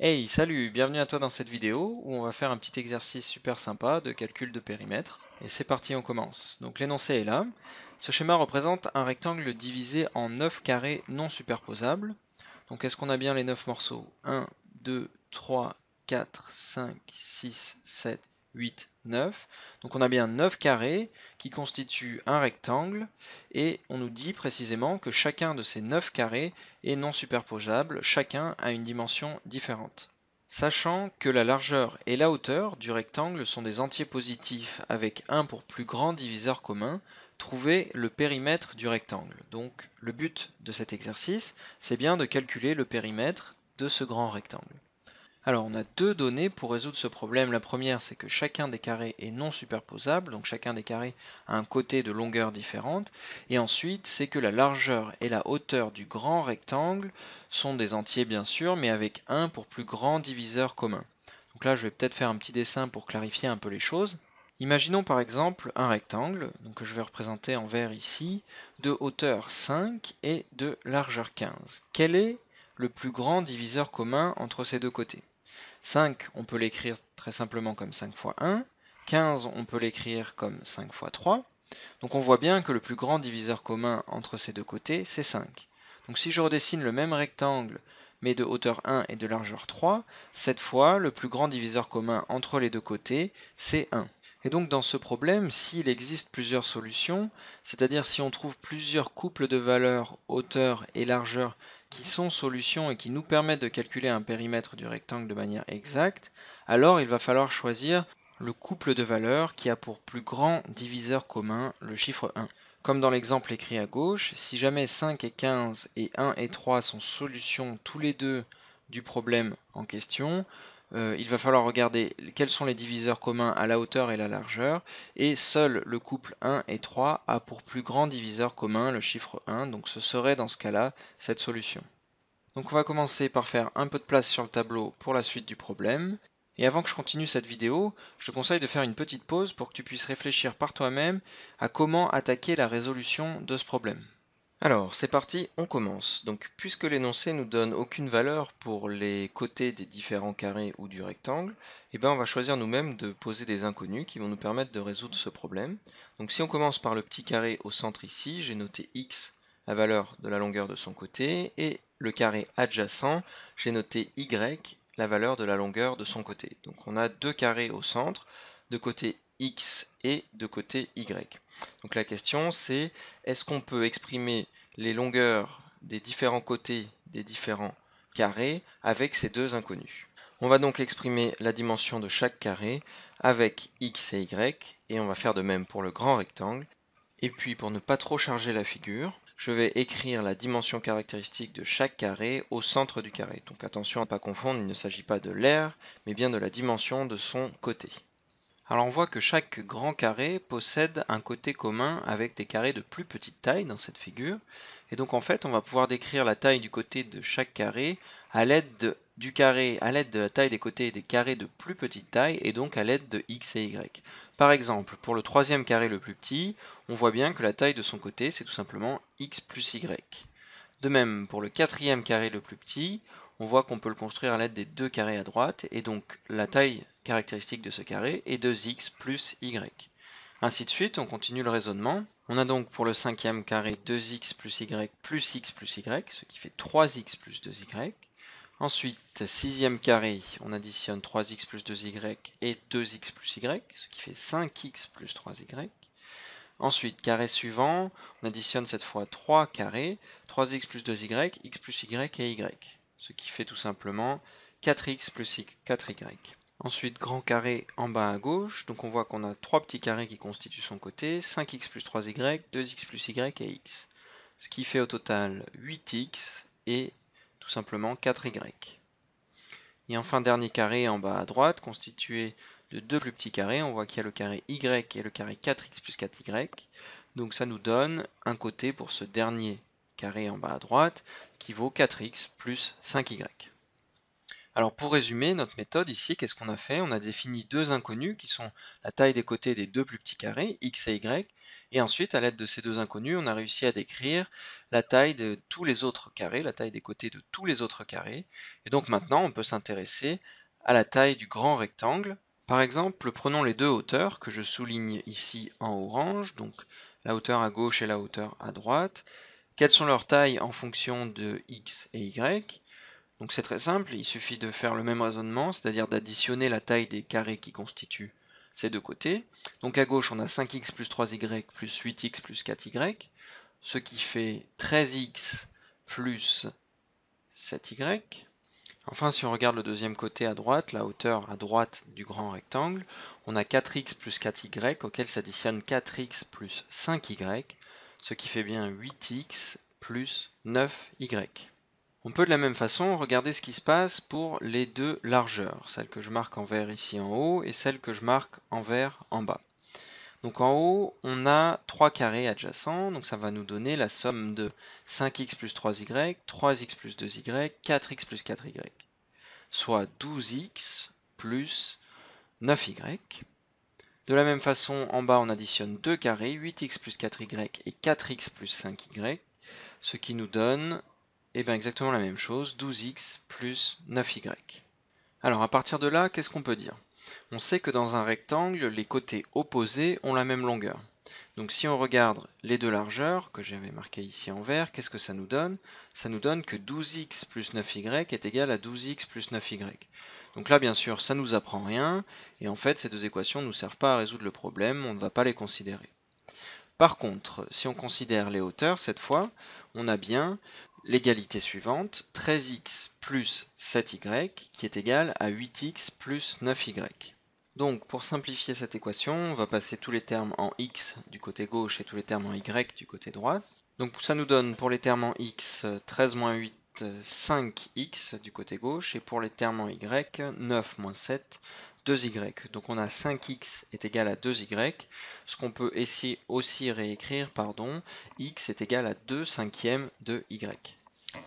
Hey, salut, bienvenue à toi dans cette vidéo où on va faire un petit exercice super sympa de calcul de périmètre. Et c'est parti, on commence. Donc l'énoncé est là. Ce schéma représente un rectangle divisé en 9 carrés non superposables. Donc est-ce qu'on a bien les 9 morceaux 1, 2, 3, 4, 5, 6, 7, 8, 9. Donc on a bien 9 carrés qui constituent un rectangle et on nous dit précisément que chacun de ces 9 carrés est non superposable, chacun a une dimension différente. Sachant que la largeur et la hauteur du rectangle sont des entiers positifs avec 1 pour plus grand diviseur commun, trouvez le périmètre du rectangle. Donc le but de cet exercice, c'est bien de calculer le périmètre de ce grand rectangle. Alors on a deux données pour résoudre ce problème. La première c'est que chacun des carrés est non superposable, donc chacun des carrés a un côté de longueur différente. Et ensuite c'est que la largeur et la hauteur du grand rectangle sont des entiers bien sûr, mais avec un pour plus grand diviseur commun. Donc là je vais peut-être faire un petit dessin pour clarifier un peu les choses. Imaginons par exemple un rectangle, donc que je vais représenter en vert ici, de hauteur 5 et de largeur 15. Quel est le plus grand diviseur commun entre ces deux côtés 5, on peut l'écrire très simplement comme 5 fois 1. 15, on peut l'écrire comme 5 fois 3. Donc on voit bien que le plus grand diviseur commun entre ces deux côtés, c'est 5. Donc si je redessine le même rectangle, mais de hauteur 1 et de largeur 3, cette fois, le plus grand diviseur commun entre les deux côtés, c'est 1. Et donc dans ce problème, s'il existe plusieurs solutions, c'est-à-dire si on trouve plusieurs couples de valeurs hauteur et largeur qui sont solutions et qui nous permettent de calculer un périmètre du rectangle de manière exacte, alors il va falloir choisir le couple de valeurs qui a pour plus grand diviseur commun le chiffre 1. Comme dans l'exemple écrit à gauche, si jamais 5 et 15 et 1 et 3 sont solutions tous les deux du problème en question, euh, il va falloir regarder quels sont les diviseurs communs à la hauteur et la largeur, et seul le couple 1 et 3 a pour plus grand diviseur commun le chiffre 1, donc ce serait dans ce cas-là cette solution. Donc on va commencer par faire un peu de place sur le tableau pour la suite du problème, et avant que je continue cette vidéo, je te conseille de faire une petite pause pour que tu puisses réfléchir par toi-même à comment attaquer la résolution de ce problème. Alors, c'est parti, on commence. Donc, puisque l'énoncé nous donne aucune valeur pour les côtés des différents carrés ou du rectangle, eh bien on va choisir nous-mêmes de poser des inconnus qui vont nous permettre de résoudre ce problème. Donc, si on commence par le petit carré au centre ici, j'ai noté x, la valeur de la longueur de son côté, et le carré adjacent, j'ai noté y, la valeur de la longueur de son côté. Donc, on a deux carrés au centre, de côté x et de côté y. Donc la question c'est est-ce qu'on peut exprimer les longueurs des différents côtés des différents carrés avec ces deux inconnus On va donc exprimer la dimension de chaque carré avec x et y et on va faire de même pour le grand rectangle. Et puis pour ne pas trop charger la figure, je vais écrire la dimension caractéristique de chaque carré au centre du carré. Donc attention à ne pas confondre, il ne s'agit pas de l'air, mais bien de la dimension de son côté. Alors on voit que chaque grand carré possède un côté commun avec des carrés de plus petite taille dans cette figure. Et donc en fait, on va pouvoir décrire la taille du côté de chaque carré à l'aide du carré, à l'aide de la taille des côtés des carrés de plus petite taille et donc à l'aide de x et y. Par exemple, pour le troisième carré le plus petit, on voit bien que la taille de son côté, c'est tout simplement x plus y. De même, pour le quatrième carré le plus petit, on voit qu'on peut le construire à l'aide des deux carrés à droite, et donc la taille caractéristique de ce carré est 2x plus y. Ainsi de suite, on continue le raisonnement. On a donc pour le cinquième carré 2x plus y plus x plus y, ce qui fait 3x plus 2y. Ensuite, sixième carré, on additionne 3x plus 2y et 2x plus y, ce qui fait 5x plus 3y. Ensuite, carré suivant, on additionne cette fois 3 carrés, 3x plus 2y, x plus y et y ce qui fait tout simplement 4x plus 4y. Ensuite, grand carré en bas à gauche, donc on voit qu'on a trois petits carrés qui constituent son côté, 5x plus 3y, 2x plus y et x. Ce qui fait au total 8x et tout simplement 4y. Et enfin, dernier carré en bas à droite, constitué de deux plus petits carrés. On voit qu'il y a le carré y et le carré 4x plus 4y. Donc ça nous donne un côté pour ce dernier carré en bas à droite qui vaut 4x plus 5y. Alors pour résumer notre méthode ici, qu'est-ce qu'on a fait On a défini deux inconnus qui sont la taille des côtés des deux plus petits carrés, x et y, et ensuite à l'aide de ces deux inconnus, on a réussi à décrire la taille de tous les autres carrés, la taille des côtés de tous les autres carrés, et donc maintenant on peut s'intéresser à la taille du grand rectangle. Par exemple, prenons les deux hauteurs que je souligne ici en orange, donc la hauteur à gauche et la hauteur à droite, quelles sont leurs tailles en fonction de x et y Donc c'est très simple, il suffit de faire le même raisonnement, c'est-à-dire d'additionner la taille des carrés qui constituent ces deux côtés. Donc à gauche, on a 5x plus 3y plus 8x plus 4y, ce qui fait 13x plus 7y. Enfin, si on regarde le deuxième côté à droite, la hauteur à droite du grand rectangle, on a 4x plus 4y auquel s'additionne 4x plus 5y, ce qui fait bien 8x plus 9y. On peut de la même façon regarder ce qui se passe pour les deux largeurs, celle que je marque en vert ici en haut et celle que je marque en vert en bas. Donc en haut, on a trois carrés adjacents, donc ça va nous donner la somme de 5x plus 3y, 3x plus 2y, 4x plus 4y, soit 12x plus 9y. De la même façon, en bas, on additionne 2 carrés, 8x plus 4y et 4x plus 5y, ce qui nous donne eh bien, exactement la même chose, 12x plus 9y. Alors à partir de là, qu'est-ce qu'on peut dire On sait que dans un rectangle, les côtés opposés ont la même longueur. Donc si on regarde les deux largeurs que j'avais marquées ici en vert, qu'est-ce que ça nous donne Ça nous donne que 12x plus 9y est égal à 12x plus 9y. Donc là bien sûr ça ne nous apprend rien, et en fait ces deux équations ne nous servent pas à résoudre le problème, on ne va pas les considérer. Par contre, si on considère les hauteurs, cette fois, on a bien l'égalité suivante, 13x plus 7y qui est égal à 8x plus 9y. Donc pour simplifier cette équation, on va passer tous les termes en x du côté gauche et tous les termes en y du côté droit. Donc ça nous donne pour les termes en x 13 8 5x du côté gauche et pour les termes en y 9 7 2y. Donc on a 5x est égal à 2y, ce qu'on peut essayer aussi réécrire, pardon, x est égal à 2 cinquièmes de y.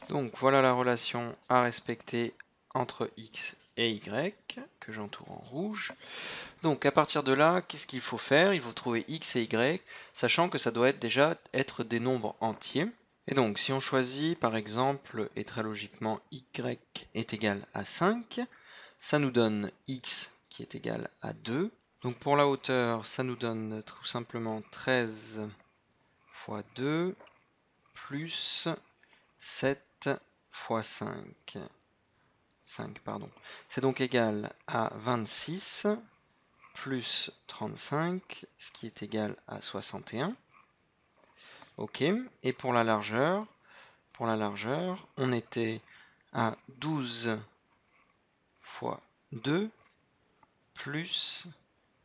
Donc voilà la relation à respecter entre x et y que j'entoure en rouge. Donc à partir de là, qu'est-ce qu'il faut faire Il faut trouver x et y, sachant que ça doit être déjà être des nombres entiers. Et donc si on choisit par exemple, et très logiquement, y est égal à 5, ça nous donne x qui est égal à 2. Donc pour la hauteur, ça nous donne tout simplement 13 fois 2 plus 7 fois 5 c'est donc égal à 26 plus 35, ce qui est égal à 61. OK. Et pour la largeur, pour la largeur, on était à 12 fois 2 plus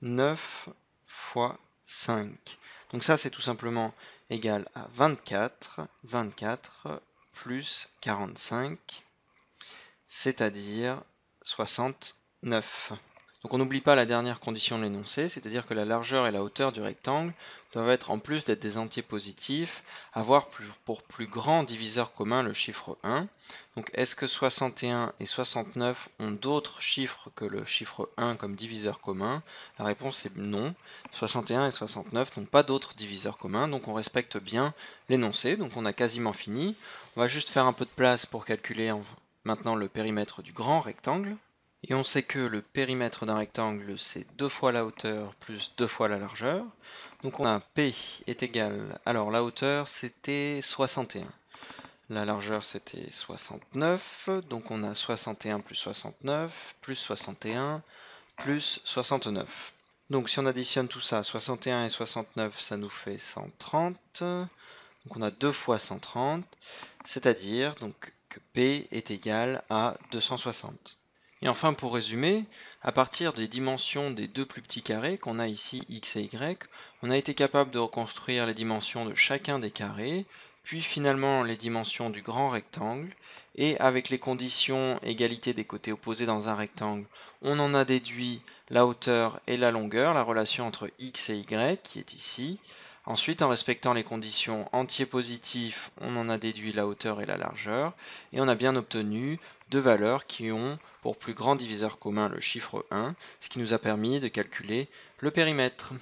9 fois 5. Donc ça, c'est tout simplement égal à 24, 24 plus 45, c'est-à-dire 69. Donc on n'oublie pas la dernière condition de l'énoncé, c'est-à-dire que la largeur et la hauteur du rectangle doivent être, en plus d'être des entiers positifs, avoir pour plus grand diviseur commun le chiffre 1. Donc est-ce que 61 et 69 ont d'autres chiffres que le chiffre 1 comme diviseur commun La réponse est non. 61 et 69 n'ont pas d'autres diviseurs communs, donc on respecte bien l'énoncé, donc on a quasiment fini. On va juste faire un peu de place pour calculer en, maintenant le périmètre du grand rectangle. Et on sait que le périmètre d'un rectangle, c'est deux fois la hauteur plus deux fois la largeur. Donc on a P est égal, alors la hauteur c'était 61. La largeur c'était 69, donc on a 61 plus 69, plus 61, plus 69. Donc si on additionne tout ça, 61 et 69, ça nous fait 130. Donc on a 2 fois 130, c'est-à-dire donc que P est égal à 260. Et enfin, pour résumer, à partir des dimensions des deux plus petits carrés qu'on a ici, x et y, on a été capable de reconstruire les dimensions de chacun des carrés, puis finalement les dimensions du grand rectangle, et avec les conditions égalité des côtés opposés dans un rectangle, on en a déduit la hauteur et la longueur, la relation entre x et y qui est ici, Ensuite, en respectant les conditions entiers positifs, on en a déduit la hauteur et la largeur, et on a bien obtenu deux valeurs qui ont pour plus grand diviseur commun le chiffre 1, ce qui nous a permis de calculer le périmètre.